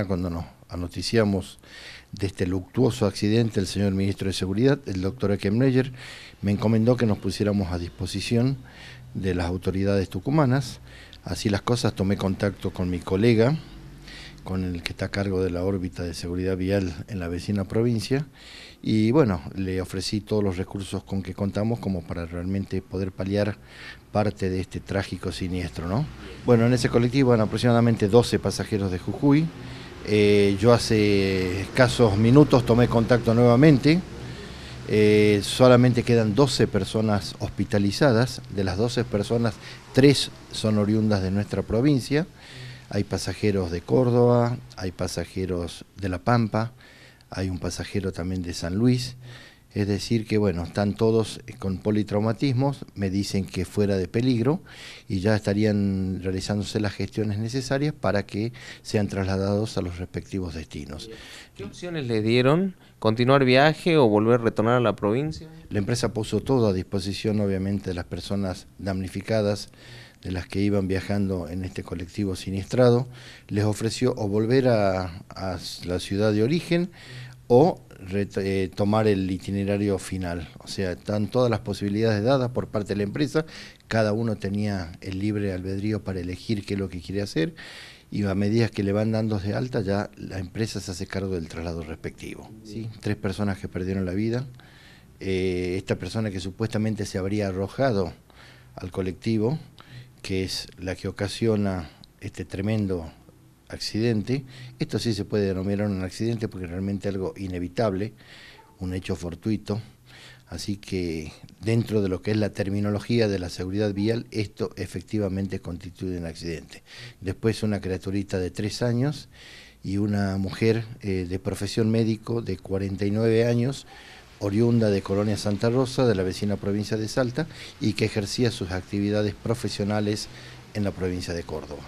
Ah, cuando nos anoticiamos de este luctuoso accidente, el señor ministro de Seguridad, el doctor Eckemreyer, me encomendó que nos pusiéramos a disposición de las autoridades tucumanas. Así las cosas, tomé contacto con mi colega, con el que está a cargo de la órbita de seguridad vial en la vecina provincia. Y bueno, le ofrecí todos los recursos con que contamos como para realmente poder paliar parte de este trágico siniestro, Bueno, en ese colectivo van aproximadamente 12 pasajeros de Jujuy. Eh, yo hace escasos minutos tomé contacto nuevamente. Eh, solamente quedan 12 personas hospitalizadas. De las 12 personas, 3 son oriundas de nuestra provincia. Hay pasajeros de Córdoba, hay pasajeros de La Pampa, hay un pasajero también de San Luis. Es decir, que bueno, están todos eh, con politraumatismos, me dicen que fuera de peligro y ya estarían realizándose las gestiones necesarias para que sean trasladados a los respectivos destinos. ¿Qué opciones le dieron? ¿Continuar viaje o volver a retornar a la provincia? La empresa puso todo a disposición, obviamente, de las personas damnificadas de las que iban viajando en este colectivo siniestrado, les ofreció o volver a, a la ciudad de origen o eh, tomar el itinerario final. O sea, están todas las posibilidades dadas por parte de la empresa, cada uno tenía el libre albedrío para elegir qué es lo que quiere hacer y a medida que le van dando de alta ya la empresa se hace cargo del traslado respectivo. Tres personas que perdieron la vida, eh, esta persona que supuestamente se habría arrojado al colectivo, que es la que ocasiona este tremendo accidente, esto sí se puede denominar un accidente porque realmente algo inevitable, un hecho fortuito, así que dentro de lo que es la terminología de la seguridad vial, esto efectivamente constituye un accidente. Después una criaturita de tres años y una mujer eh, de profesión médico de 49 años, oriunda de Colonia Santa Rosa, de la vecina provincia de Salta, y que ejercía sus actividades profesionales en la provincia de Córdoba.